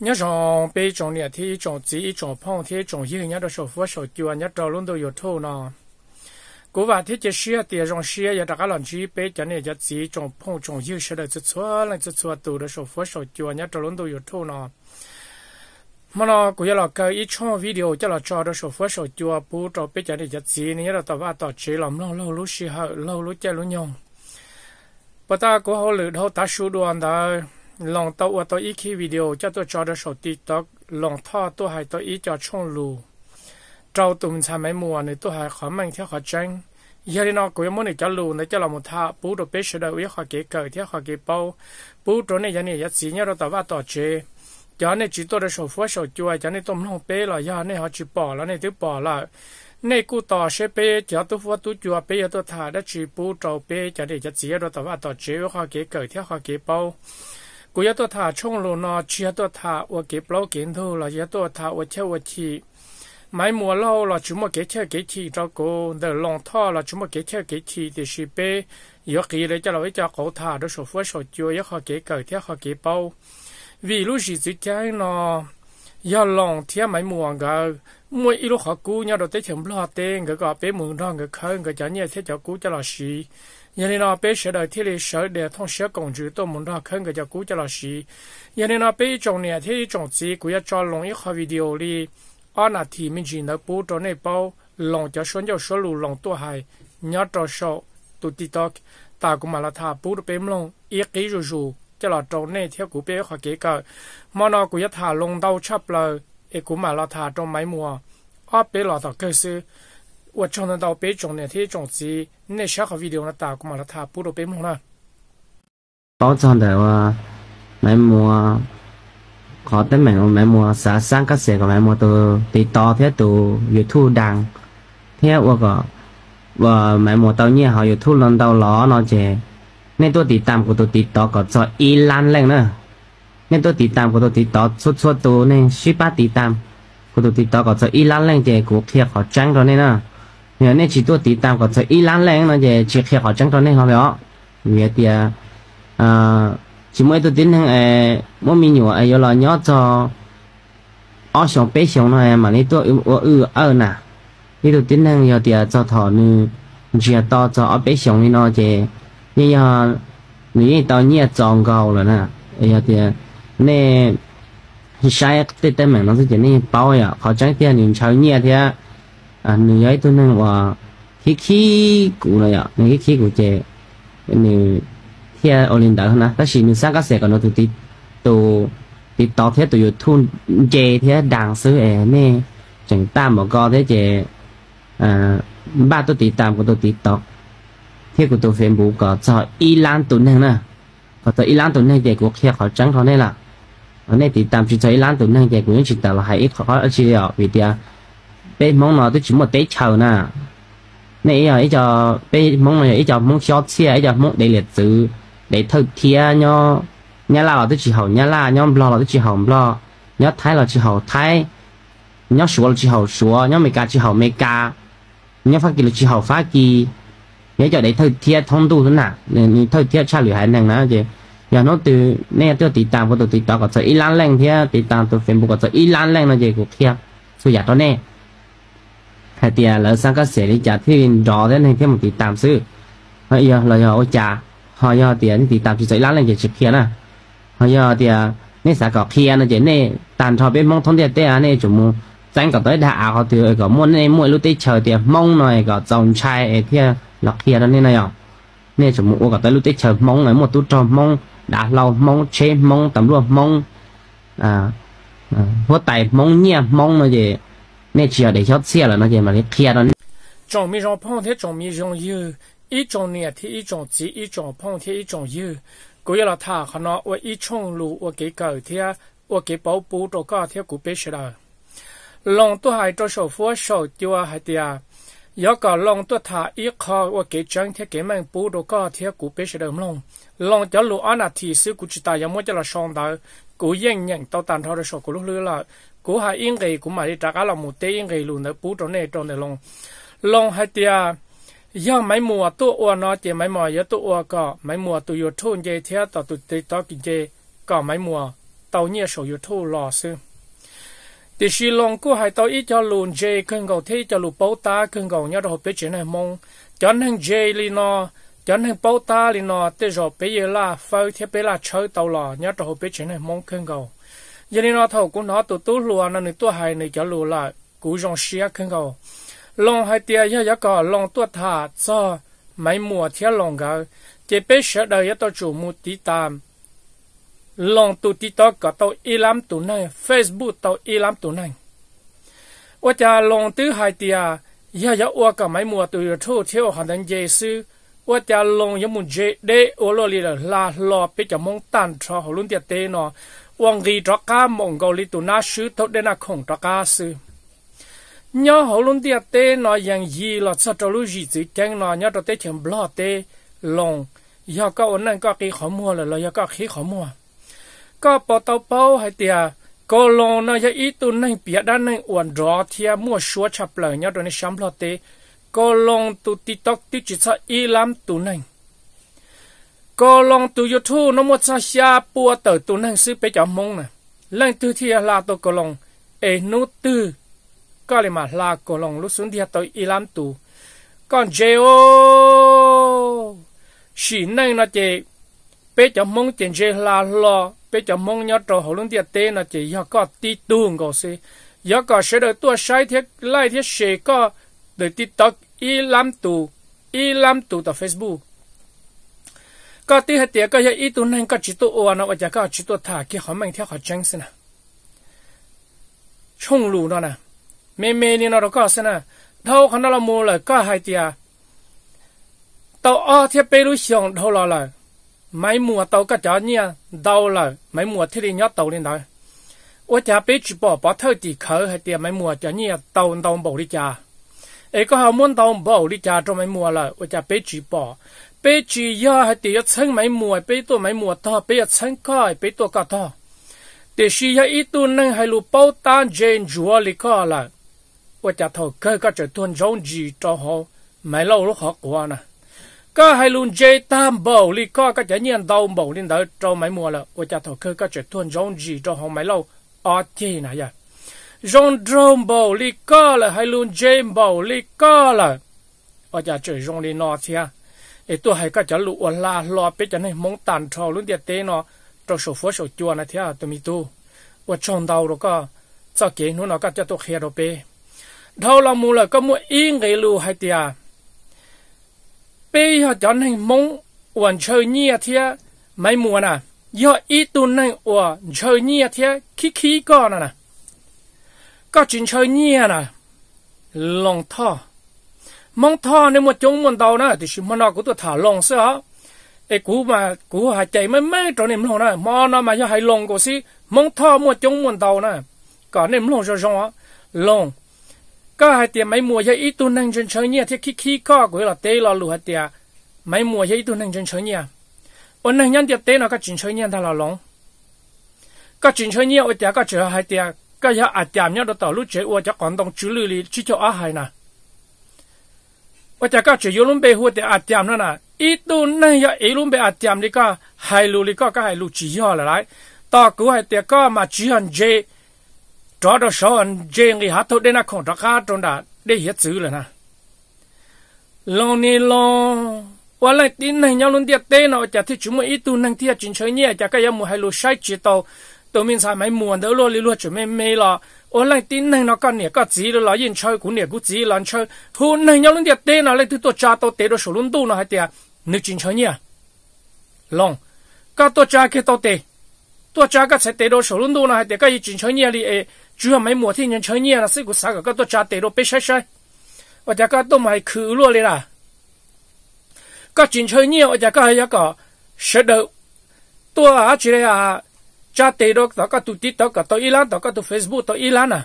nhớ chọn bây chọn này thì chọn chỉ chọn phong thì chọn hiền nhớ được sổ phú sổ chùa nhớ được luôn được thu nó cố và thiết chế xe thì chọn xe giờ đã làm chỉ bây chọn này giờ chỉ chọn phong chọn hiền sẽ được chút xóa là chút xóa từ được sổ phú sổ chùa nhớ được luôn được thu nó mà nó cũng là cái ít trong video cho là cho được số phú sổ chùa bù cho bây chọn này giờ chỉ nhớ được tao vào tao chỉ làm lâu lâu lúc xe hậu lâu lúc chơi lúc nhung bà ta cũng hầu lực đâu ta sưu đoan đó lòng tàu ở tôi khi video cho tôi cho được sổ tiktok lòng tho tôi hay tôi ít cho chung lù trâu tụm xa mấy mùa này tôi hay khó mạnh theo khó tranh giờ đi nó cũng muốn để cho lù này cho là một thà bú sửa đầu ý khó kế cởi theo khó kế bao bú đồ này giờ này rất xí nhau đó tàu vào tàu chê giờ này chỉ tôi được sổ phua sổ chua giờ này tôi không bê là giờ này họ chỉ bỏ là này thứ bỏ là này cụ tỏ sẽ bê cho tôi phua tôi chua bê tôi thà đã chỉ bú trâu bê giờ này rất xí nhau đó tàu vào tàu chê khó kế cởi theo khó kế bao กูยัดตัวท่าช่วงโลนอเชียตัวท่าว่าเก็บเล่าเก่งทูเรายัดตัวท่าว่าเช่าว่าชีไม่มัวเล่าเราชุมว่าเก็บเช่าเก็บชีเราโกเดินลงท่อเราชุมว่าเก็บเช่าเก็บชีเดี๋ยวชีเป้ยกกี่เลยจะเราไอ้จะเขาท่าด้วยสูฟัวสูจัวยกเขาเก็บเกิดเที่ยเขาเก็บเป้าวีลูกศิษย์ใจนอยาลองเที่ยไม่มัวก็มวยอีลูกเขากูเนี่ยเราเตะเฉียมรอเต้งก็ก็เป้มือร้องก็เคิงก็จะเนี่ยเที่ยจะกูจะเราชี nhà nên nó bé sở đời thiết lý sở để thông công chủ tôi muốn ra khăn cái cho cú cho là sĩ nhà nên nó bé trong nhà thiết lý trong chỉ của cho lòng đi ở nà thì mình chỉ nói bố cho này bao lòng cho xuống cho số lù lòng tôi hay nhớ cho số tụ tiktok mà là thà bố được bém lòng ít kỹ rồi rồi cho trong này theo của bé hoặc kỹ cỡ mà nó của thà lòng đau chấp lời ít cũng mà là thà trong mấy mùa ở bé là thật cơ sự 我讲得到别种呢，他种是那小个 video 呢打过嘛了，他不如别么了。包装的话，买么？khó tới mẹ mẹ mua xã sang các xe của mẹ mua từ thì to thế từ việc thu đằng thế và có và mẹ mua tao nhé họ việc thu lần tao nó chè nên tôi tí tam của tôi tí to có cho y lan lên nữa nên tôi tí tam của tôi tí to suốt suốt tôi nên ship ba tí tam của tôi tí to có cho y lan lên chè của kia họ trắng rồi nên nữa nhớ nên chỉ tôi tí tao có thể ít lăn lên nó về chỉ khi họ chẳng cho nên họ đó nhớ thì à, à chỉ mới tôi tính rằng à mỗi mình nhớ à giờ là nhớ cho ở xong bé xong này mà nên tôi ở ở ở nè nên tôi tính rằng giờ thì à, cho thọ nữ giờ to cho ở bé sống nên nó về nên giờ nếu tao nhớ tròn cầu rồi nè giờ thì à, nên sai cái tên mình nó sẽ chỉ nên bao giờ họ chẳng tiền nhìn cháu nhớ thế anh à, ấy tôi nói là khi khi cụ này ạ này khi cụ trẻ này khi ở lên đó na ta xin sang các xe còn nó tụt tít tụ tít tao thế tụi thun trẻ thế đàng sứ ẻ nè chẳng ta mà có thế trẻ à ba tôi tít tam của tôi tít tao thế của tôi phim bù có cho Iran tụi này nè có tôi Iran tụi này trẻ của khi họ trắng họ này là ở đây tít tam chỉ cho Iran tụi này trẻ của những chuyện tạo là hãy khó ở chỉ ở vì thế bé mong nó tôi chỉ một bé chờ nè này ấy cho bé mong này ấy cho mong xót xe ấy cho mong để liệt chữ để thực thia nho nhà là tôi chỉ hậu nhà là nhóm lo là tôi chỉ hậu lo nhớ thái là chỉ hậu thái nhớ sủa là chỉ hậu sủa nhớ mày ca chỉ hậu mày ca nhớ phát kỳ là chỉ hậu phát kỳ nhớ cho để thực thia thông tu thế nào nên thực thia cha lửa hải năng nào chứ nhà nó từ nè tôi tí tạm của tôi tí tạm có thể ít lan lên thia tí tạm tôi facebook có thể ít lan lên là gì của kia suy giả đó nè hay tia lỡ sang các sẽ đi trả thì đó thế này thêm một tí tạm sư hay giờ giờ ôi trả họ giờ tiền thì tạm chỉ xảy lá lên chỉ chụp kia nè họ giờ thì nên sẽ có kia nè chỉ nè tàn thọ biết mong thông tiền tê nè chủ mù tránh cả tới đã họ thì có muốn nè mỗi lúc tê chờ tiền mong này có dòng trai ấy kia ờ, lọc kia đó nên này à nè chủ mù có tới lúc tê chờ mong này một tu trò mong đã lâu mong chế mong tầm luôn mong à hốt à, tài mong nhẹ mong là gì นี่ยเชียวเดี๋ยวเชียแล้วนะเจมันเคลียร์ตอนจงมีจงพ่องเทจงมีจงยืออีจงเนี่ยที่อีจงจีอีจงพ่องเทอีจงยืกูยละท่าขนาว่าอีช่องลูว่าเก๋่าเทียว่าเก็บปูตัวก็เทียกูเปชละลองตัวหายตัวโชฟัวโชตัวหายเดียยกก็ลองตัวท่าอีคอว่าเก๋จังเทียเก๋มันปูตัวก็เทียกูเปชเดิมลงลองจะลูอันนาทีสิกูจิตายังไม่จะละช่องเดอกูยังยังตัวตันเท่าเดชกูรู้เรื่องละ cú hai yên kỳ cũng mà đi trả cá là một tê yên kỳ luôn để bú trong này trong này long long hai tia giờ mấy mùa tu ua nó chỉ mấy mùa giờ tu ua có mấy mùa tu yêu thôn chơi thế tao tu tê tao kinh chế có mấy mùa tao nhớ sổ yêu thu lò sư thì xí long cú hai tao ít cho luôn chế cơn gầu thế cho lù bấu ta cơn gầu nhớ đâu biết chuyện này mong cho nên chế li nó cho nên bấu ta li nó tê rồi bây giờ là phơi thế bây là chơi tao lò nhớ đâu biết chuyện này mong cơn gầu giờ nên nó thầu của nó tụ tụ lùa nó nên tua hai này chả lùa lại cố dòng xia khăn cầu lòng hai tia ya ya cả lòng tụt thả cho mấy mùa thiên lòng cả chế bế sợ đời ya tao chủ mu tí tam lòng tụ tí tao có tao y lắm tụ này facebook tao y lắm tụ này ủa cha lòng tứ hai tia cả mấy mùa tụ thu thiếu hoàn thành dễ sư ủa cha lòng để ủa lo li là la lo bế cho mong tan cho luôn tiệt tê nó wang gi tra ka mong go li tu na shu to de na khong tra ka su nyo ho lun dia te no yang yi lo sa to lu ji zi keng no nya to te chen blo te long ya ka on nan ka ki kho mo la ya ka khi kho mo ka po to po hai tia ko lo no ya i tu nai pia da nai on dro thia mo shua chap la nya to ni sham blo te ko long tu tiktok ti chi sa i lam tu nai có lòng tu yêu thu nó một sa xa bùa tờ tu năng sư bế chó mông nè lần tư thi là tôi có lòng ê nô tư có lẽ mà là có lòng lúc xuống đi tôi y làm tu còn jeo chỉ năng nó chỉ bế chó mông tiền jeo là lo bế chó mông nhớ trò hậu lưng địa tê nó chỉ do có tí tu ngô sư do có sẽ đợi tua sai thiết lại thiết sẽ có đợi tí tóc y làm tu y làm tu tại facebook ก็ที่เหตุก็ยังอีตัวนั้นก็จิตตัวอ่อนว่าจะก็จิตตัวถ่ากี่หอมมันเท่าหอจังสินะชงลูนั่นนะเมเมนี่นั่นเราก็สินะเท่าขนาดเราโมเลยก็หายเตียตัวอ้อเทียบไปรู้เสียงเท่าเราเลยไม่หมัวตัวก็จะเนี่ยเดาเลยไม่หมัวที่เรียนยอดตัวเรียนได้ว่าจะไปจีบปอเท่าตีเขาหายเตียไม่หมัวจะเนี่ยตัวตัวบอกดิจ่าเอ้ก็หามุ่นตัวบอกดิจ่าจะไม่หมัวเลยว่าจะไปจีบปอ bây giờ ya hay tiền chân mấy bây tôi mấy mùa thọ bây giờ chân coi bây tôi cả thọ để khi ya ít tu nâng hay lu bao tan jen là tôi chả thọ cơ tuân giống gì cho họ mấy lâu qua nè có hai luôn dây tam bầu li co các trái nhiên đầu bầu lên đỡ là ôi cha thổ cơ các trái tuôn giống gì cho hồng mấy lâu ở chi là hai luôn dây ไอตัวไฮก็จะลุอวนลาลอเป็ดจะในมงตันทอลุ่นเดียเตเนาะตัวโชฟัวโชจวนนะเทียตัวมีตัวว่าชงดาวเราก็จะเก่งนู่นเราก็จะตัวเคียเราไปเท่าเรามูเลยก็มัวอิงไงลูไฮเตียเปียจันให้มงอวนเชยเนียเทียไม่มัวน่ะยออีตุนในอวนเชยเนียเทียคิคิก่อนน่ะก็จินเชยเนียน่ะลงท่อ mong tho nên một chung một đầu đó thì chúng nó cũng tôi thả lòng sao ấy cú mà cú hay chạy mấy mấy trò niệm lòng đó mà nó mà cho hay lòng của si mong tho một chung một đầu nè có niệm lòng cho rong lòng có hai tiền mấy mùa cho ít tu năng chân chơi nhia thì khi khi có của là tê là lù hai tiền mấy mùa cho ít tu năng chân chơi nhia ôn năng nhân tiền tê nó có chân chơi nhia thằng là lòng có chân chơi nhia ở tiền có chơi hai tiền có giờ à tiền nhau đó tàu lúc chơi ở cho còn đồng chữ lư lì chỉ cho ở hai nè ว่าจะก็จะยุลุมเบหัวแต่อาจามนั่นน่ะอีตูนั่นยาอีลุมเบอาจามนี่ก็ไฮลูนี่ก็ก็ไฮลูจีฮอละไรต่อกูให้แต่ก็มาจีฮันเจจอดชอนเจงีฮัตทุเดนะของราคาตรงดาได้เฮ็ดซื้อเลยนะลองนี่ลองว่าไรตีนไหนยาลุนเดียเต้นเอาจากที่ชุมอีตูนั่งเทียจินเชยเนี่ยจากก็ยังมูไฮลูใช้จีโตตัวมินสายไม่มวนเด้อรัวลิลัวจุไม่ไม่ละโอ้ไรตีนในนกันเนี่ยก็จีเลยยินช่วยกูเนี่ยกูจีหลันช่วยหูในยอลุนเดียเต้นะเลยตัวจ้าตัวเตะตัวสูลุนตู้นะฮะเตียนึกจริงเชียเนี่ยลองก็ตัวจ้าแค่ตัวเตะตัวจ้าก็ใช้เตะตัวสูลุนตู้นะฮะเตียก็ยินจริงเชียเนี่ยลีเอจู่ไม่มัวที่ยังเชียเนี่ยนะซึ่งกูสักก็ตัวจ้าเตะตัวไปใช่ใช่ว่าจะก็ต้องไม่คือรัวเลยล่ะก็จริงเชียเนี่ยว่าจะก็ให้ก็เสด็จตัวอะไรอ่ะ cha tế đó đó các tụ tít đó các tôi ilan đó các tôi facebook tôi ilan à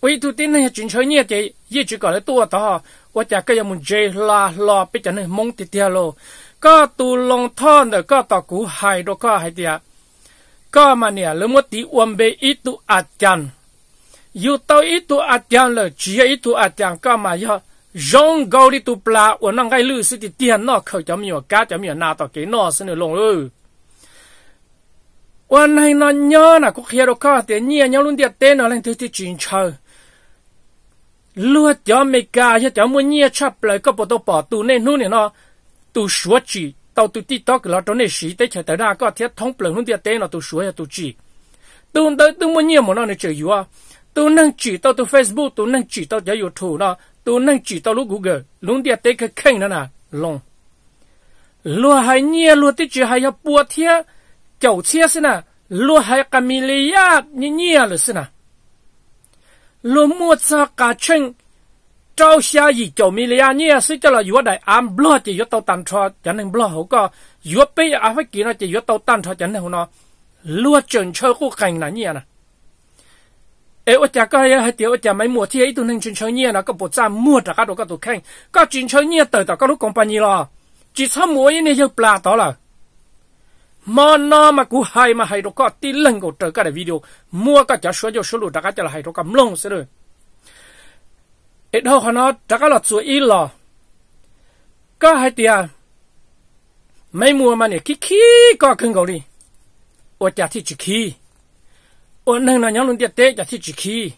vậy tụ tin này chuyện chơi nhẹ thì gì chỉ gọi là tua đó và chả cái gì mình chơi la la bây giờ này mong tít tiệt lo các tụ long thon đó các tụ cú hài đó các hài tiệt các mà nè lỡ mất tí uom bê ít tụ ạt à chăn yêu tao ít tụ ạt à chăn là chỉ ít tụ ạt à chăn các mà yêu rong gạo đi tụ pla uom nó ngay lư sự tiệt nó khởi chấm nhiều cá chấm nhiều nào tao cái nó xin được lòng ơi วันให้นอนย้อนอ่ะก็เขียรก็เตียเนี่ยย้อนลุ่นเดียเต้นอะไรที่ที่จีนเชอลวดย้อมไม่กาเจ้ามันเนี่ยชับเลยก็ปตปอตูเน่นู่นเนี่ยเนาะตูชัวจีตาตูที่ตอกเราตอนนี้สีแต่เฉยแต่ได้ก็เทียท้องเปลือกลุ่นเดียเต้นเราตูชัวตูจีตูนเตตูมันเนี่ยมันเนาะเนี่ยเจออยู่อ่ะตูนั่งจีตาตูเฟซบุ๊กตูนั่งจีตาจะอยู่ถูเนาะตูนั่งจีตาลูกกูเกอลุ่นเดียเต้ก็เข่งนั่นน่ะลงลวดให้เนี่ยลวดที่จีให้ยาปวดเทีย chầu chia xin à lu hai cả mi li ya à lu xin à lu mua cha cả chân trao xa gì chầu mi à xin cho là yuột đại am blo chỉ yuột tàu tan cho chẳng nên blo hậu có yuột bây giờ phải kỹ nó chỉ yuột tàu tan cho chẳng nên hậu nó chơi khu cảnh là ni à nè ê ôi cái hai tiểu ôi chà mấy mùa thi ấy tụi nên chuyên chơi nhia nó có bộ ra mua trả các đồ các đồ khen các chuyên chơi nhia tới đó các lúc công pan nhia lo chỉ sau mùa ấy này yêu đó là mà nó mà cú hay mà hay đó có tin lần của trời cái video mua cái chả số cho số lụt đã cả chả là hay đó cả mông sẽ được ít hơn nó đã cả là chú ý lo có hai tia mấy mua mà này kí kí có cưng gầu đi ô chả thì chỉ kí ô nâng nó nhóm luôn tiệt tế chả thì chỉ kí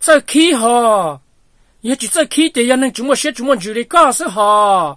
chơi kí họ giờ chỉ chơi kí thì giờ nâng chúng mua sẽ chúng mua chịu đi có sẽ họ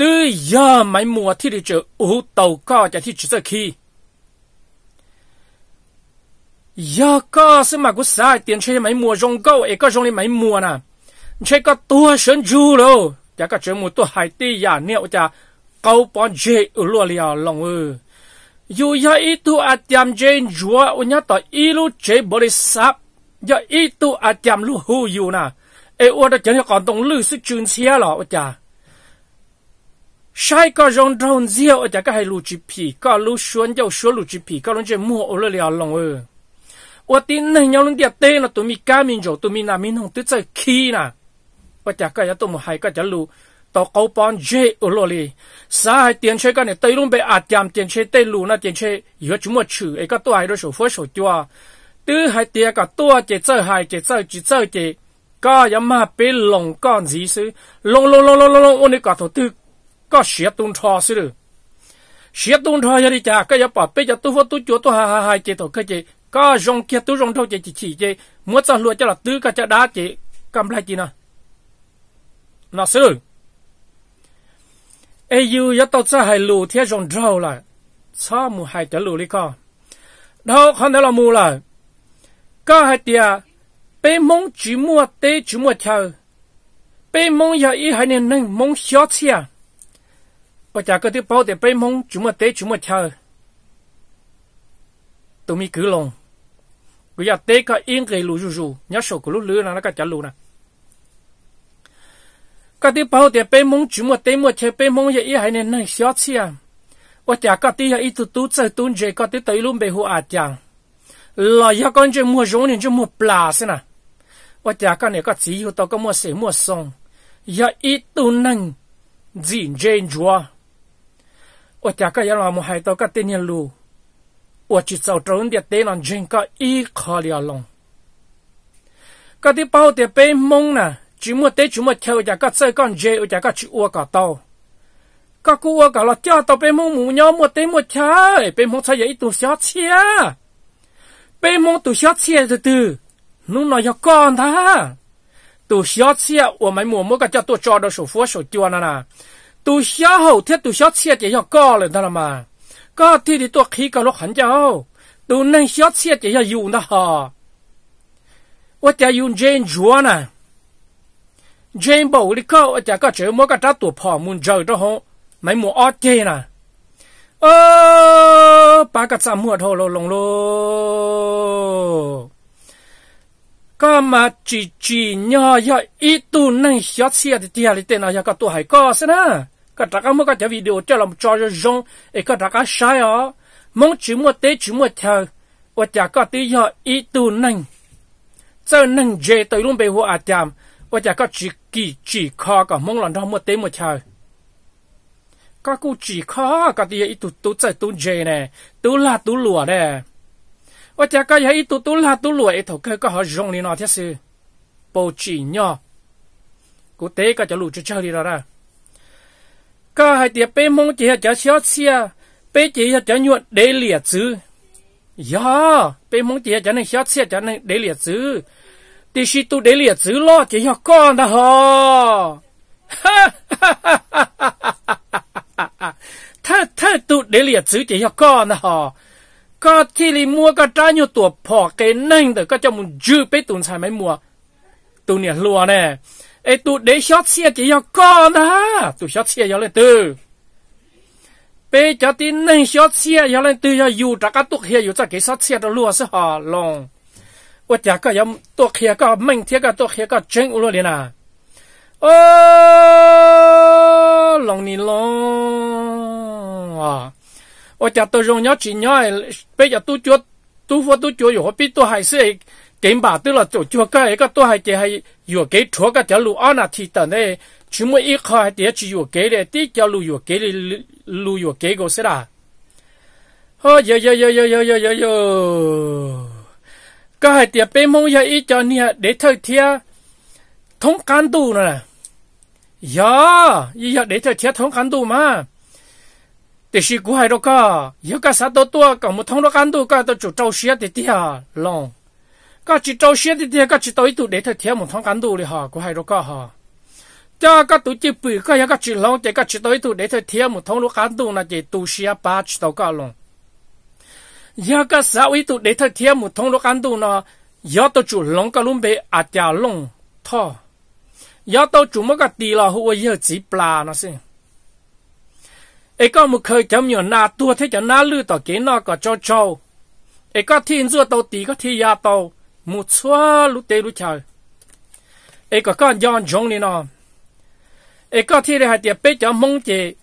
ตื้อย่าไม่มัวที่ได้เจออูต่าก็จะที่จุดสกียาก็สมักุสาเตียนใช้ไม่มัวจงเก้าเอก็จงเลยไม่มัวนะใช้ก็ตัวฉันจูโลจะก็เจอมูตัวหายตี้ยาเนี่ยจะเกาปอนเจอรัวเลียลงเอออยู่ยาอีตัวอาจามเจนจัวอุญาต่ออีลูเจบริสัพยาอีตัวอาจามลูหูอยู่นะเออวัดจะเนี่ยก่อนตรงลือสึกจืนเชียหรอจ่า sai có rong rong diêu ở chả cái hay lũ chỉ pì có lũ xuân dầu xuân lũ chỉ pì có lũ chỉ mua ở lề lèo lòng ơ ở tin này nhau lũ địa tê là tụi mi cá mình rồi tụi mi nào mình không tức sai khi nà và chả cái tụi một hai cái chả lũ tàu câu bón dễ ở lề lì sa tiền chơi cái này tây luôn bị ạt giảm tiền chơi tây lũ na tiền chơi giờ chúng mà chửi ấy e các tụi ai đó sổ phơi sổ chua tứ hai tiền cả tụi chỉ chơi hai chỉ chơi chỉ chơi chỉ có yếm mà bị lồng con gì xứ lồng lồng lồng lồng lồng ôn đi cả thổ ก็เสียตุนทอสิรือเสียตุนทอยาดิจ่าก็อย่าปอดไปจะตัวตัวจัวตัวหาหาหายเจตก็เจก็ยงเกียตัวยงเท่าเจจิฉีเจมัวจะรวยจะหลับตื้อก็จะด่าเจกำไรจีนะน่ะสิรือเอยูยตัวจะหายลูเทียยงเท่าละชอบมูหายจะลูลิก็เท่าคนนั้นเรามูละก็หายเตีย被蒙寂寞，对寂寞跳，被蒙要一还能能蒙小气啊！bà cha cái thứ bao để bay mông chúng mà té chúng mà chờ tôi mi cứ lòng cứ giờ té cái yên cái lù rù rù nhớ sổ cái lù lù là nó cái chân lù nè cái thứ bao để bay mông chúng mà té mà chờ bay mông vậy hai này này chi à, bà cha cái thứ ấy tụt tụt sợ tụt chơi cái thứ tới luôn bề hồ à chàng là giờ con chơi mua giống nên chơi mua plà xí nè bà cha cái này cái chỉ hồ tao cái mua sỉ mua song giờ ít tụt năng dịn trên chúa 我家个也老母还到个点点路，我去走走点点人全个一卡了龙。个啲包的被蒙呢，只么得只么跳家个再干热，家个去我个刀。个古我个老家到被蒙母鸟么得么菜，被蒙菜也一肚小切，被蒙肚小切的的，侬那要干他。肚小切，我们摸摸个叫多抓到手佛手丢了呢。tu xia hậu thiết tu xót xia chỉ cho co lên thôi mà co thì thì tôi khí có lúc hẳn cho, tu nên xót xia chỉ cho dùng đó hò 我家用 Jane 做呢，Jane 包里口我家个周末个扎多跑门走着好，没么阿姐呢，哦，把个扎木头了弄喽。ก็มาจีจีย่อย่ออีตูนั่งเสียเสียที่เดียริเตนายก็ตัวหายก็ซะนะ ka taka mo ka ja video cha lam cha jong e ka taka sha ya mong chi mua te chi mua tha và cha ka tí họ i tu nang cha nang je to luôn be ho a cham o cha ka chỉ ki chi kha ka mong lan ra mua te mua cha các cụ chỉ kha các tí i tu tu cha tu je ne tu la tu lua ne o cha ka ya i tu tu la tu lua e tho ka ka họ jong ni na thế, se po chi nya cô tế cả cho lũ cho chơi đi ra ra có hai tiệp bê mông chỉ hạt xót xia bê chỉ hạt chả nhuận liệt chứ ya dạ, bê mông chỉ hạt chả xót xia chả này đế liệt chứ thì si tu đế liệt chứ lo chỉ hạt con đó ho tha tha tu đế liệt chứ chỉ hạt con đó ho có mua có trái nhiều tuổi phò cái nâng được có cho mình dư bê tụng xài mấy mùa tụng nhiệt lùa nè ê tụ để shot xe chỉ cho con đó tụ shot xe cho lên từ bé cho tin nâng shot xe cho lên từ cho dù trả cả tuột kia dù trả cái shot xe đó luôn sẽ họ lòng 我家个要多开个，明天个多开个，真有了的呐。哦，龙你龙啊！我家都容易几年，别家都觉，都佛都觉有，比都还是。cái bà tức là chỗ chùa cái cái tôi hay chỉ hay vừa cái chùa cái cháu lù ăn là thì tận đấy chỉ mới ít khai thì chỉ vừa cái đấy tí cháu lù vừa cái lù vừa cái gọi là hơ yo yo cái hay thì bé mông cho nia để thời thia thống cán tu nè ya dạ, ya để thời thia thống cán tu mà thì sĩ cú hay đó cả, yêu cả sát đó tua, cả một thông đó cán tu cả đó chủ trâu xía thì tia à. lòng ก็จิตเอาเสียดีเดียก็จิตเอาอีตุเด็ดเทียมท้องกันดูเลยฮะกูให้รู้ก็ฮะจ้าก็ตุจิปุ๋ยก็ยังก็จิตลงเจก็จิตเอาอีตุเด็ดเทียมท้องรู้กันดูนะเจตุเสียป้าจิตเอาก็ลงยังก็สาวอีตุเด็ดเทียมท้องรู้กันดูนะยอตัวจุลงก็ลุ่มเบอาจจะลงท่อยอตัวจุมันก็ตีละหัวเยอะจีปลานะสิไอ้ก็มึงเคยจำอยู่นาตัวที่จะน่าลือต่อเกนอก็โจโจไอ้ก็ทีนซัวตัวตีก็ทียาตัว một xóa lũ tê lũ chờ ấy có con giòn giống đi nó ấy có thi đây hai tiệp bế cho mong chị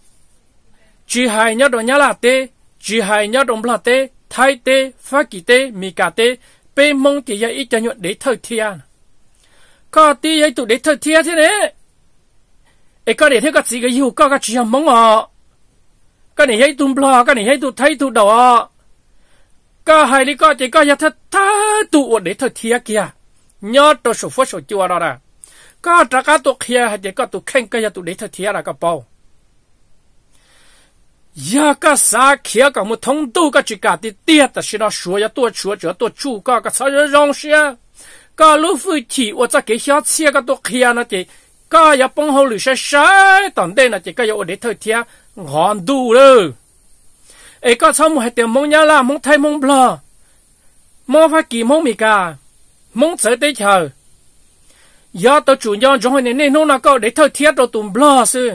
chỉ hai nhớ đồ nhá là tê chỉ hai nhớ đồng là tê thay tê phá kỳ tê mì cà tê bế mong chị giờ ít cho nhuận để thời thiên có tí ấy tụ để thời thiên thế đấy ấy có để thế các gì cái yêu có các chị mong họ cái này hay tụm lo cái này hay tụ thấy tụ đồ ก็ให้นี่ก็จะก็ยาทัตาตัวอวดเด็ดเทียเกียยอดตัวสุฟสุจัวเราละก็ตะกาตัวเคียให้เด็กก็ตัวเข่งก็ยาตัวเด็ดเทียละก็เป่ายาก็สาเขียกับมุทงดูก็จิกาติเตี้ยแต่ชินาชัวยาตัวชัวจัวตัวชูก็ก็สายรองเสียก็ลูฟี่ที่ว่าจะเกี่ยวเสียก็ตัวเคียนะจีก็อย่าป้องหูหรือใช้ใช้ตอนเด่นนะจีก็อย่าอดเด็ดเทียงอนดูเลย ấy có sao một hai tiếng mong nhớ là mong thay mong lo mong phải kỳ mong mì cả mong sợ tới chờ giờ tôi chủ nhân cho hồi này nên nó có để thời thiết rồi tụm lo sư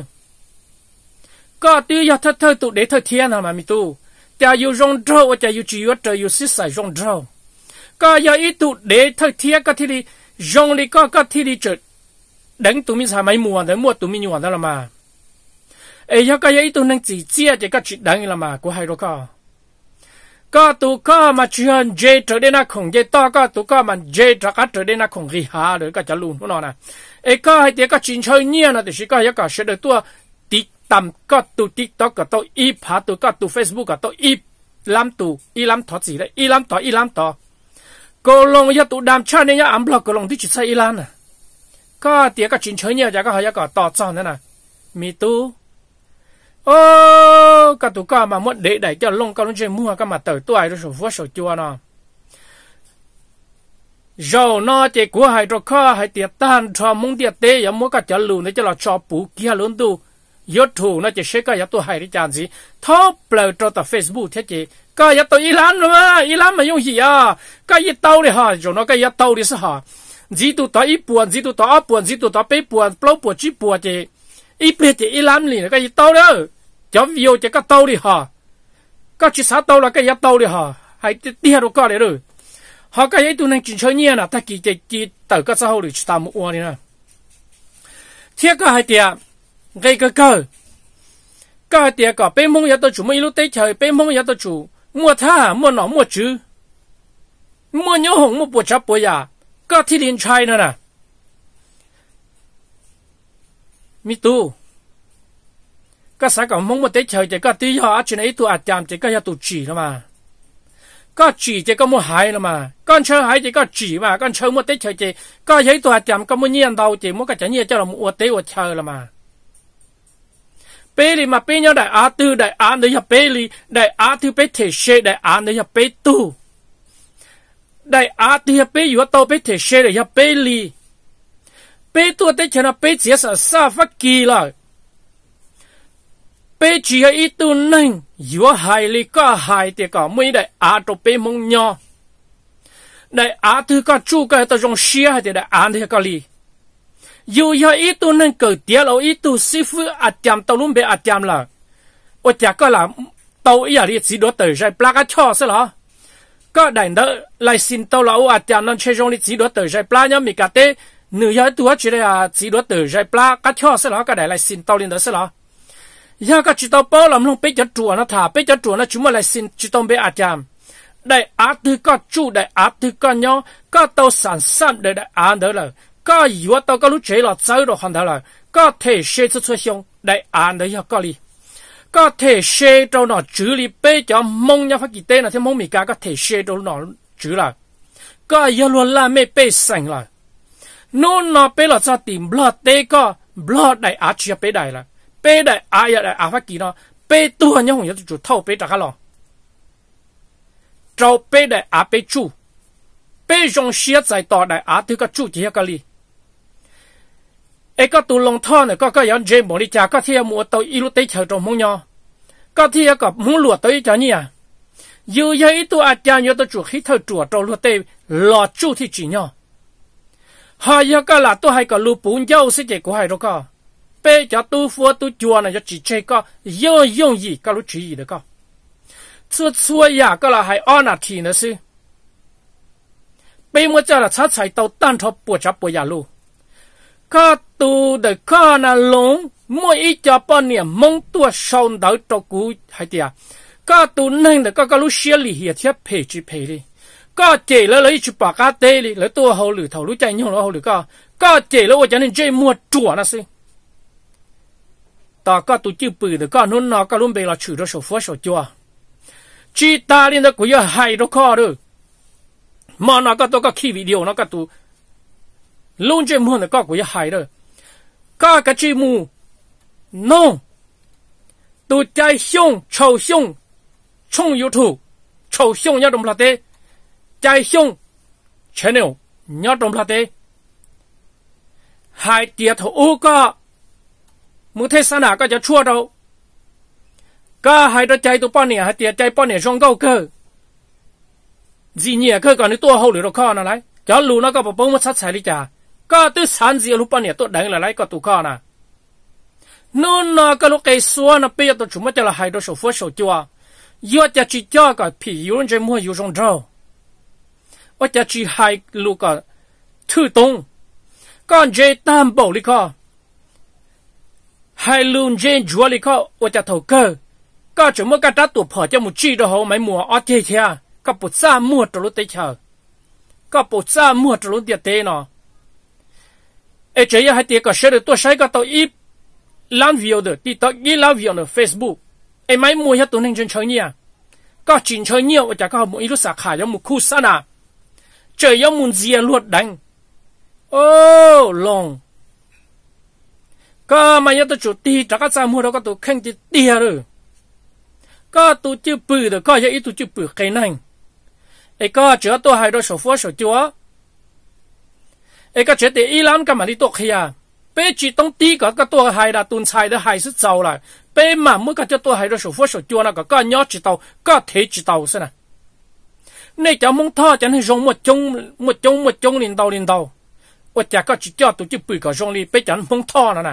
có tư giờ thật thời tụ để thời thiết nào mà mi tu ta yêu rong trâu và ta yêu chỉ yêu yêu xích xài rong trâu giờ ít tụ để thời thiết có thì rong đi có thì đi đánh tụi mình xài mấy mùa đấy mua tụi mình nhọn đó là mà ấy yêu cái tôi năng chỉ chia chỉ các chuyện đấy là mà của hai đó cả tụ có mà chuyện dễ trở đến là không dễ to có tụ có mà dễ trở trở đến là không gì hà được cả chả luôn của nè ấy có hai tiếng các chơi nhiều nó thì chỉ có sẽ được tua tí tầm có tụ tiktok có tụ ít hả tụ facebook có tụ ít làm tụ ít làm thọ gì đấy ít làm thọ ít làm thọ cô long yêu tụ đam cha nên yêu ám block cô long đi chỉ sai ít nè có tiếng các chuyện chơi nhiều chả có hai yêu cả to cho nè mi tu ô cả tụ cả mà muốn để đẩy cho lông cao nó chơi mua các mà tới tuổi rồi sổ vua sổ chua nó dầu nó chỉ của hai trò kho hai tiệt tan cho muốn tiệt tê giờ mua cả chả lù nữa cho là cho phủ kia luôn tu yếu thủ nó chỉ sẽ cái giờ tôi hay đi chán gì thó bờ cho ta facebook thế chị cái giờ tôi ilan rồi mà ilan mà dùng gì à cái giờ tàu đi ha rồi nó cái giờ tàu đi sao ha chỉ tụ ta ít buồn chỉ tụ ta ít buồn chỉ tụ ta bảy buồn bao buồn chỉ buồn chị ít biết thì ít lắm liền cái gì tao đó chấm vô chỉ có tao đi hả có chỉ sao tao là cái gì tao đi hả hãy đi hết có đấy rồi họ cái ấy tụi nên chỉ chơi nhẹ là ta chỉ chỉ tờ cái sao được ta một uo đi nè thiết cái hai tiệt gây cái cơ cái tiệt cả bên mông giờ tôi chủ mấy lúc tới chơi bên mông giờ tôi chủ mua tha mua nọ mua chứ mua nhớ hồng mua bột chắp bột giả có thiên liên trai nữa nè mi tu các xã cổng mong một tế trời chỉ có tí họ chuyện ấy tu à chạm chỉ chỉ thôi mà có chỉ chỉ có mua hải rồi mà con chơi hải chỉ có chỉ mà con chơi mua tế chơi chỉ có thấy tôi chậm mua nhiên đâu chỉ mua cái chả nhiên cho là mua tế mua chơi rồi mà bê đi mà bê nhau đại á tư đại á đấy là bê đại á tư bê thể xe đại á đấy là tu đại á tư bê yếu tàu bê thể xe đại là bê đi pe tua te chana pe chia sa sa phát kỳ là chỉ chia ít tu nâng giữa hai li có hai thì có mấy đại á cho pe mong nhỏ đại á thứ có chu cái ta trong xia thì đại á thì có li dù ya ít tu nâng cờ tiếc lâu ít tu sư phụ à chạm tao luôn bé à chạm là ở chả có là tao ý à đi chỉ đó tới rồi plaka cho sao lò, có đại đó lại xin tao là ở à chạm nó chơi trong đi chỉ đó tới rồi plaka nhá mì cả tê nữ giới tuổi chỉ đây chỉ đốt từ giải pla các cho sẽ nó các đại lại xin tao lên đó sẽ nó giờ các chị tao bao làm không biết cho chùa nó thả biết cho chùa nó chúng mà lại xin chị tao biết à chạm đại á tư có chu đại á tư có nhau có tao sản sản đại đại á đó là có yếu tao có lúc chế là chơi rồi hoàn thảo là có thể xe xuất xuất hiện đại á đó giờ có đi có thể xe cho nó chữ lý bây giờ mong nhau phát kỳ tên là thế mong mì cá có thể xe cho nó chữ là có yếu luôn là mê bê sành là nó nó bé là cho tìm blood tê co blood đại á chia bé đại là bé đại á ya đại á phát kỳ nó bé tua nhau hồng ya chủ thâu bé đặc lo trâu bé đại á bé chủ bé dùng xia tại tòa đại á thứ có chủ chỉ cái li ấy e có tu long thon này có có yon james bồ đi cha có thiệt mua tàu ilu tê chờ trong mông nhau có thiệt có muốn lụa tới cho nhỉ dù vậy tu à cha nhớ tôi chủ khi thâu chùa trâu lụa tê lò chủ thì chỉ nhau 还有个啦，都系个路本要世界个海多个，被一都佛都钻，那要几千个，又用易个路注意的个，绰绰呀个啦，还奥那提呢是，被我叫啦，插菜刀、单头、布扎布雅路，个都的个那龙，每一只波呢，猛土扫倒倒古海啊，个都能的个个路血里血贴皮皮的。ก็เจแล้วเลยชุปากาเตเลยแล้วตัวเขาหรือเขารู้ใจยงแล้วเขาหรือก็ก็เจแล้วว่าจะนั่นเจมัวจั่วนะสิต่อก็ตุจี้ปืนก็นุ่นนอก็รุ่มเบลชื่อรถฟัวชจัวจีตาลินตะกูยหฮรถข้อรึมานอก็ตัวก็ขี้วิดีโอนอก็ตัวลุงเจมัวก็กูยหยเลยก็กระจีมูอนตัวใจช่งเฉาช่งช่งยูทูเฉาช่งยาดมลาเต chạy xong channel nhớ trong là thế hai tiệt thủ ô có muốn thế sao nào có cho chua đâu có hai đứa chạy tụ bao nè hai tiệt chạy bao nè rong câu cơ gì nhỉ cơ còn cái tua hậu lửa đâu kho nào lấy cho lù nó có bộ bông mất sát xài đi chả có tư sản gì lúc bao nè tôi đánh là lấy có tụ kho nè nó nó có lúc cây xua nó bây giờ tôi chúng mất cho là hai đứa sổ phước sổ chua yêu chả chỉ cho cái phì yêu lên chơi mua yêu rong đâu ว่าจะจีไฮลูกก็ทื่อตรงก้อนเจตามบอกลิข้อไฮลูนเจนจัวลิข้อว่าจะเท่าเกอก็จะเมื่อกระตัดตัวพอจะมุจีดหอไม่หมัวออเทียก็ปวดซ่ามัวตรุติเชอก็ปวดซ่ามัวตรุติเตเนาะเอเจียให้เตียก็เชื่อตัวใช้ก็ตัวอีล้านวิวเดอที่ตัวอีล้านวิวเนอเฟซบุ๊กไอ้ไม่มัวยัดตัวนึงจนเชยเนี่ยก็จินเชยเนี่ยว่าจะก็มุอีรู้สักขายมุคู่ซะนะ trời yếu muốn dìa luật đánh ô oh, lòng có mà nhớ tôi chủ ti trả các sao mua đó có tôi khen chỉ tia à rồi có tôi chưa bự được có giờ ít tôi chưa bự cái này ấy có chứa tôi hai đôi sổ phố sổ chúa ấy có chứa thì y lắm cả mà đi tôi kia à. bé chỉ tông tì có cái tôi hai là tuần sai đó hai sức giàu lại bé mà mới có cho tôi hai đôi sổ phố sổ chúa là có có nhớ chỉ tàu có thể chỉ tàu xem nào nay cháu mong tha chẳng hay rong một chung một chung một chung liền đầu liền đầu ủa chả có chút cho tụi chỉ bị cả rong đi bây giờ mong tha nữa nè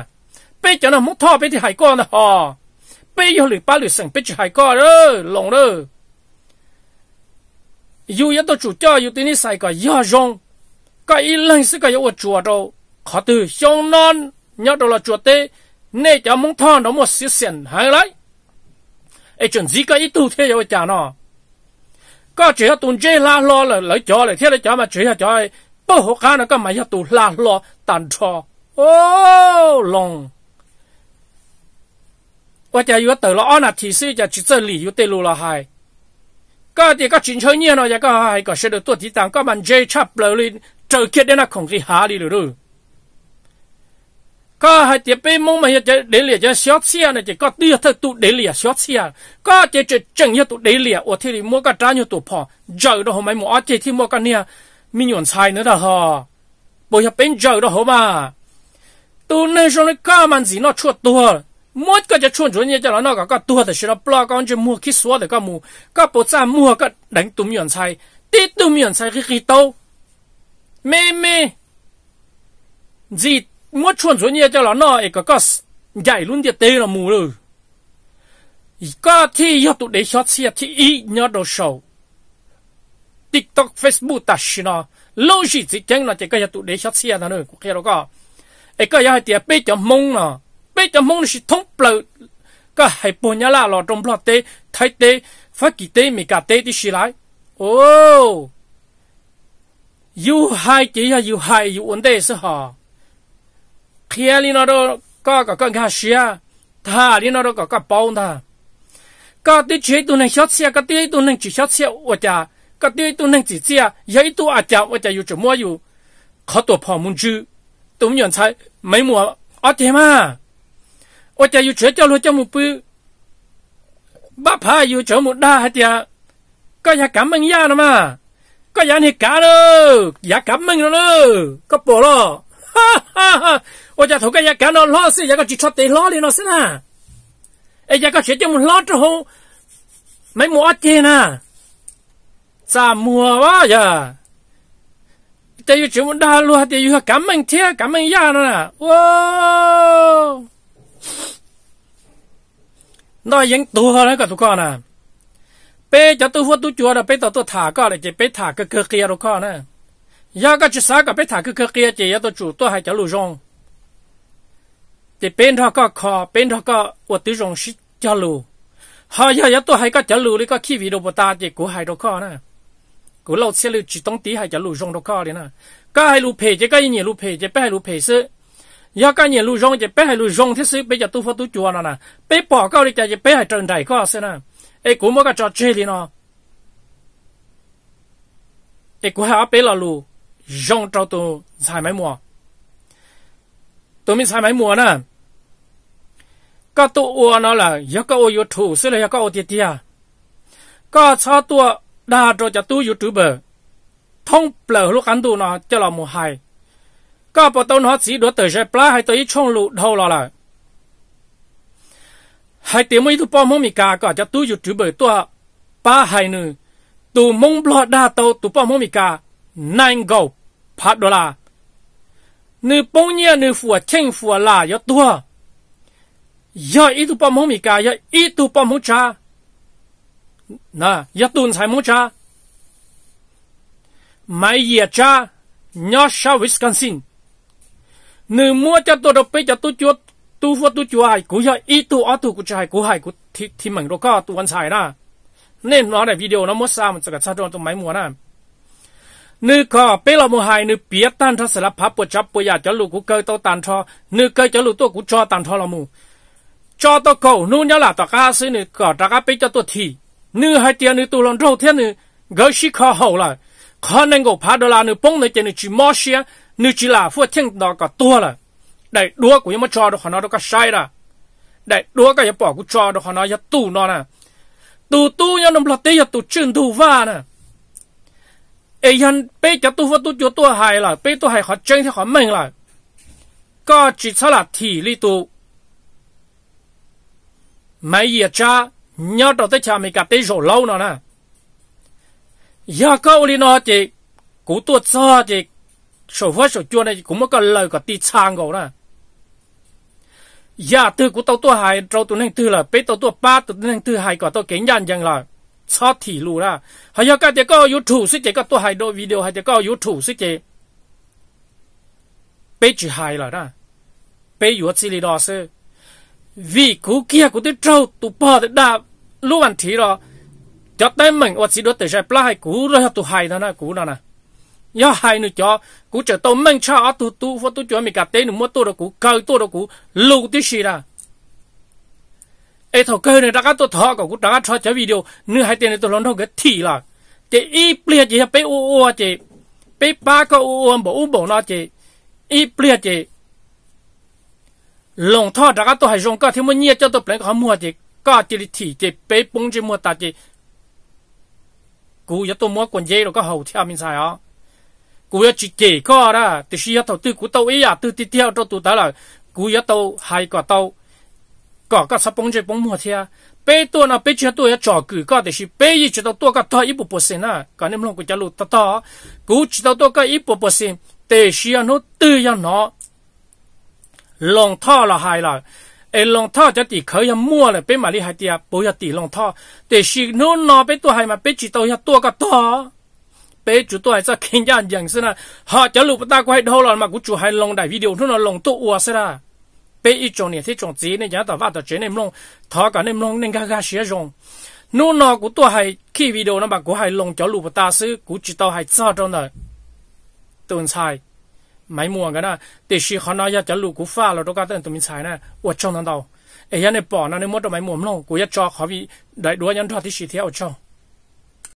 bây giờ nó mong tha bây thì hải con nữa, hò bây giờ lười ba lười sừng bây giờ hải con rồi, lòng rồi, yêu nhất tôi chủ cho yêu tin sai cả ya rong cái ý lên sẽ cái yêu chùa đâu khó từ xong non nhớ đâu là chủ tế, nay cháu mong tha nó một xíu xèn hay lại ấy chuẩn gì cái ý tu thế yêu chả nó có chỉ tụn chơi la lo là lấy chó là thế là mà chỉ là chó bao hộ cá nó có mà tụn la lo tàn cho ô lòng và giờ yếu từ lo là thì sự chỉ chơi lì yếu tê lù là hai có thì có chuyện chơi nhiều nó có hai có sự thì tăng có mình chơi chắp lời lên trời kia đến không gì há đi được có hai tiệp bên mông mà giờ để lìa cho short xe này chỉ có tiêu thật tụ để lìa short xe có chỉ chỉ chẳng như để lìa ở thì mua cái trang như tụ phò giờ đó hôm mấy mua chỉ thì mua cái nè mình nhọn nữa đó hả bây giờ bên giờ đó hả mà tụ nên xong cái mà gì nó chua mỗi cái chỉ chua như cho nó cái tua thì sẽ nó blog con chỉ mua khi xóa thì cái mua cái bộ trang mua cái đánh tụm nhọn sai tí tụm nhọn sai cái khi tàu mê mê gì mua chuồn chuồn nhẹ cho là nó ấy có có luôn địa tê là mù rồi có thì yo để cho xe thì ý nhớ đồ sầu tiktok facebook ta xin nó lâu gì chỉ chẳng là chỉ có yo tụ để cho xe nó nữa cũng kia đâu có ấy có yo hay tiệt mông nó bây giờ mông là thông bờ có hay bù nhá là lo trong lo tê thay tê phát kỳ tê mì cả tê đi xí lại ô yêu hai chỉ là yêu hai yêu ổn tê kia li nó đó có có có ngã xia thà li nó đó có cả bao thà có tí chế tu này xót xia có tí tu này chỉ xót xia ở chả có tí tu này chỉ xia giấy tu ở à chả ở chả yêu chỗ mua yêu khó tổ phò muốn chứ tụm nhận sai mấy mùa ở thế mà ở chả yêu chế cho luôn cho một bự bắp hà yêu chỗ một đa hết chả có nhà cảm ơn ya nữa mà có nhà này cả đâu nhà cảm ơn nó đâu có bỏ đó 我家头个也干了老师，也个去吃地老的老师呢。哎，也个学姐们老之后没么的呢，咋么哇呀？对于这么大路，对于干门贴、干门牙呢，哇！那人多那个多高呢？被叫都我都觉得被到都塔高了，就被塔个个黑了高呢。ya ga chi sa ga pe tha ke ke ke che ya to chu to hai cha lu jong te pen tha ka kha pen tha ka wa ti jong shi cha lu ha ya ya to hai ka cha lu li ka khi vi do bo ta che ko hai do kha na ko lo che lu chi tong ti hai cha lu jong do kha le na ka hai lu pe che ka ni lu pe che pe hai lu pe se ya ka ni lu jong che pe hai lu jong thế se pe cha tu fa tu chu na na pe bỏ ka li cha che pe hai trần dai kha se na e ko mo ka cha che li na e ko ha pe la lu rong trao tu sai máy mùa tụi mình sai máy mùa nè có tụ ô nó là giờ có ô thủ xí là giờ có ô tiệt tiệt có sao tua đa cho cho tu yêu trữ bờ thông bờ lúc ăn tu nó cho là mùa hai có bộ tông nó chỉ đốt tới sẽ plá hay tới chung lụ đầu là là hai tiếng mấy tu bao mông mì cá có cho tu yêu trữ bờ tua ba hai nữa tu mông lo đa tàu tu bao mông mì cá nine go phát đó là nữ bông nhia nữ phù chinh phù là yo tua yo ít tu bông mông mi ca yo ít tu cha na yo tuôn sai mông cha mai ye cha nhỏ sa Wisconsin nữ mua cho tôi đọc bê cho tôi chuột tu vô tu chùa cú yo ít ở tu cú cha cú hải cú thì thì mình đâu có tu ăn na nên nó này video nó mất sao mình sẽ sao cho tôi máy mua na นึกก็เปลโมหายนึกเปียตันทศรพับปวดจับปวดยาจะลูกกูเกยโตตันทอ นึกเกยจะลูกตัวกูจอตันทอละมูจอตะเกานู่นยาละตะกาซึนึกก็ตะกาไปจะตัวทีนึกให้เตียนึกตัวลงโรเทียนึกเกยชิคอเฮาละคอนึงกพาดลานึกปงนึกจะนึกจิมอเชียนึกจิลาฟัวเทียงดอกก็ตัวละได้ดัวกูยังมาจอดูกขอนาดกก็ใช่ละได้ดัวก็ยังปอกกูจอดูกขอนอยาตู้นอนะตู้ตู้ยังนำหลัดเตียตู้ชื่นดูว่านะ ai hẳn bây giờ tu vật tu chỗ tu hài là bây tu hài họ chân thì họ mình là có chỉ sao là thì lý tu mấy giờ cha nhớ đầu tới cha mình cả tới rồi lâu nữa nè giờ có lý nó chỉ cú tu cho chỉ sổ vớt sổ chua này cũng có lời có tí sang gầu nè giờ dạ, từ cú tàu tu hài trâu tu nên từ là bây tàu tu ba tu nên từ hài có tàu kiến gian chẳng là cho thì lù ra hay là cái cái youtube xí cái cái tôi hay đôi video hay cái cái youtube xí cái page hay là đó page của xí đó xí vì cú kia cú tôi trâu tụ bò thì đã lúc anh rồi cho tới mình ở xí đó từ sai hay cú rồi tụ hay đó nè cú đó nè yo hai nữa cho cú chờ tôi mình cho tụ tụ phật tụ cho mình cả tên nữa mua tôi đó cú cầu tôi đó cú lù tí xí ra ai thọ cơ này đã có tôi thọ của cũng đã cho chơi video nữa hai tiền tôi lon đâu cái thì là chỉ ít bịa chỉ bé ô ô chỉ nó chỉ ít bịa lồng thọ đã có tôi hay dùng cái thì muốn nhẹ cho tôi lấy cái mua chỉ có chỉ thì chỉ bé bông chỉ mua ta chỉ cú giờ tôi mua quần dây rồi có hậu theo mình xài á cú giờ chỉ chỉ có đó tôi tự cú tôi tự tiếp theo cho tôi đó là cú giờ tôi hay có tôi 搞个啥帮助帮莫听啊，背多呢背起多要照顾，搞的是背一直到多个他一步不行啊，搞你们国家路得到，估计到多个一步不行，得需要侬都要拿，龙套了还了。ไอ้ลองท่อจะตีเขายังมั่วเลยเป็นมาลิหายเตียปุยตีลองท่อแต่ชีนู้นนอเป็นตัวให้มาเป็นจิตตัวยาตัวก็ต่อเป็นจุดตัวไอ้จะเข่งยานอย่างสินะฮะจะลูกตาก็ให้ดูหลอนมากูจูให้ลองได้วิดีโอนู่นลงตัวอัวสินะ bây giờ trồng này thì trồng gì nên nhớ tao vào tao chế nem mông thọ cả nem mông nên gà gà xé rồng nô nọ của tôi hay khi video nó bà của hay lồng cháu lụp ta sư cũng chỉ tao hay sao trong này tuần sai mấy mua cái nè để xí họ nói giờ cháu lụp của pha là đâu cả tên tụi mình sai nè ở trong thằng đầu ấy giờ này bỏ nó nên mất được mấy mua mông cũng giờ cho họ vì đại đua nhân thoát thì xí theo ở trong